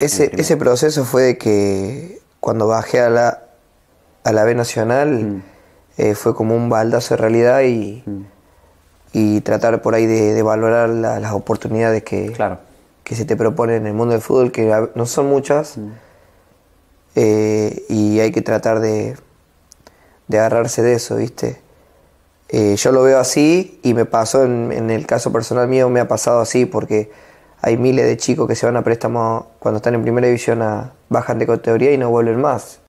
Ese, proceso fue de que cuando bajé a la, a la B Nacional mm. eh, fue como un baldazo de realidad y, mm. tratar por ahí de, valorar las oportunidades que, que se te proponen en el mundo del fútbol, que no son muchas, mm. eh, y hay que tratar de, agarrarse de eso, ¿viste? Eh, yo lo veo así y me pasó, en el caso personal mío, me ha pasado así porque hay miles de chicos que se van a préstamo cuando están en primera división, bajan de categoría y no vuelven más.